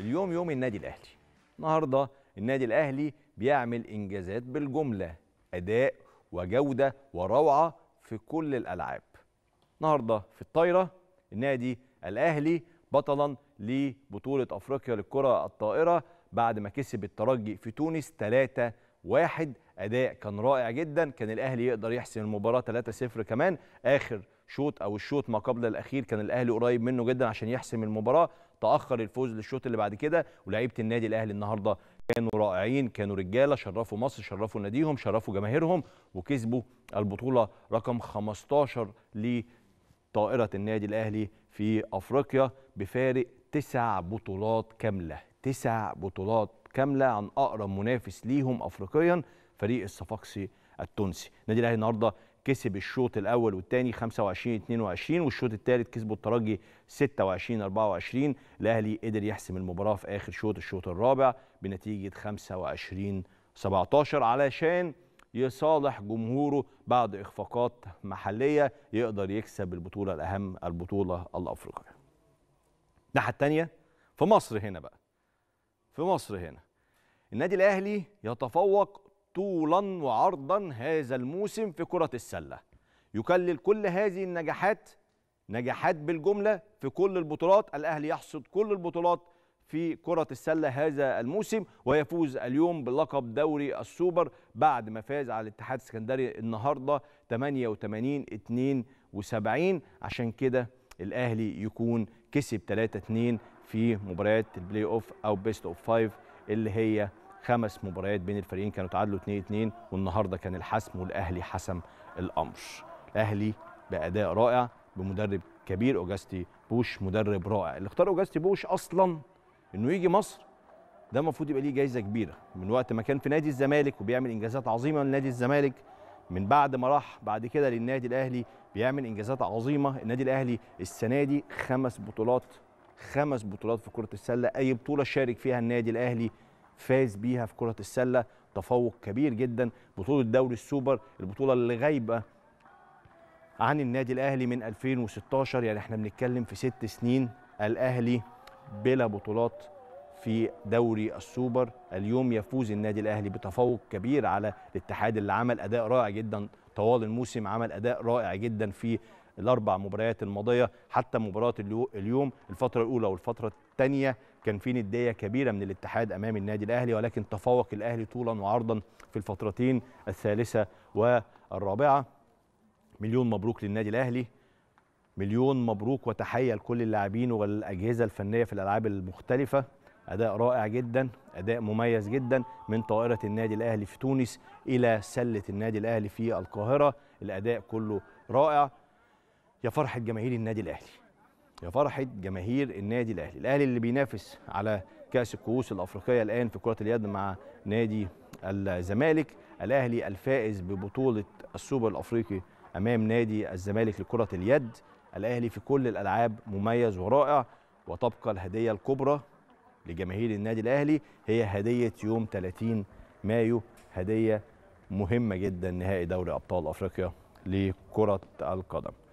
اليوم يوم النادي الاهلي النهارده النادي الاهلي بيعمل انجازات بالجمله اداء وجوده وروعه في كل الالعاب النهارده في الطايره النادي الاهلي بطلا لبطوله افريقيا للكره الطائره بعد ما كسب الترجي في تونس 3 1 اداء كان رائع جدا كان الاهلي يقدر يحسم المباراه 3 0 كمان اخر شوط او الشوط ما قبل الاخير كان الاهلي قريب منه جدا عشان يحسم المباراه تاخر الفوز للشوط اللي بعد كده ولاعيبه النادي الاهلي النهارده كانوا رائعين كانوا رجاله شرفوا مصر شرفوا ناديهم شرفوا جماهيرهم وكسبوا البطوله رقم 15 لطائره النادي الاهلي في افريقيا بفارق تسع بطولات كامله تسع بطولات كامله عن اقرب منافس ليهم افريقيا فريق الصفاقسي التونسي النادي الاهلي النهارده كسب الشوط الاول والثاني 25 22 والشوط الثالث كسبه الترجي 26 24 الاهلي قدر يحسم المباراه في اخر شوط الشوط الرابع بنتيجه 25 17 علشان يصالح جمهوره بعد اخفاقات محليه يقدر يكسب البطوله الاهم البطوله الافريقيه. الناحيه الثانيه في مصر هنا بقى في مصر هنا النادي الاهلي يتفوق طولا وعرضا هذا الموسم في كرة السلة يكلل كل هذه النجاحات نجاحات بالجملة في كل البطولات الأهلي يحصد كل البطولات في كرة السلة هذا الموسم ويفوز اليوم بلقب دوري السوبر بعد ما فاز على الاتحاد السكندري النهاردة 88 72 عشان كده الأهلي يكون كسب 3-2 في مباريات البلاي أوف أو بيست أوف 5 اللي هي خمس مباريات بين الفريقين كانوا تعادلوا 2-2 والنهارده كان الحسم والاهلي حسم الامر الاهلي باداء رائع بمدرب كبير اوجاستي بوش مدرب رائع اللي اختار اوجاستي بوش اصلا انه يجي مصر ده المفروض يبقى ليه جايزه كبيره من وقت ما كان في نادي الزمالك وبيعمل انجازات عظيمه لنادي الزمالك من بعد ما راح بعد كده للنادي الاهلي بيعمل انجازات عظيمه النادي الاهلي السنه دي خمس بطولات خمس بطولات في كره السله اي بطوله شارك فيها النادي الاهلي فاز بيها في كرة السلة تفوق كبير جدا بطولة دوري السوبر البطولة اللي غايبة عن النادي الأهلي من 2016 يعني احنا بنتكلم في ست سنين الأهلي بلا بطولات في دوري السوبر اليوم يفوز النادي الاهلي بتفوق كبير على الاتحاد اللي عمل اداء رائع جدا طوال الموسم عمل اداء رائع جدا في الاربع مباريات الماضيه حتى مباراه اليوم الفتره الاولى والفتره الثانيه كان في نديه كبيره من الاتحاد امام النادي الاهلي ولكن تفوق الاهلي طولا وعرضا في الفترتين الثالثه والرابعه مليون مبروك للنادي الاهلي مليون مبروك وتحيه لكل اللاعبين والاجهزه الفنيه في الالعاب المختلفه اداء رائع جدا اداء مميز جدا من طائره النادي الاهلي في تونس الى سله النادي الاهلي في القاهره الاداء كله رائع يا فرحه جماهير النادي الاهلي يا فرحة جماهير النادي الأهلي الأهلي اللي بينافس على كأس الكؤوس الأفريقية الآن في كرة اليد مع نادي الزمالك الأهلي الفائز ببطولة السوبر الأفريقي أمام نادي الزمالك لكرة اليد الأهلي في كل الألعاب مميز ورائع وتبقى الهدية الكبرى لجماهير النادي الأهلي هي هدية يوم 30 مايو هدية مهمة جدا نهائي دوري أبطال أفريقيا لكرة القدم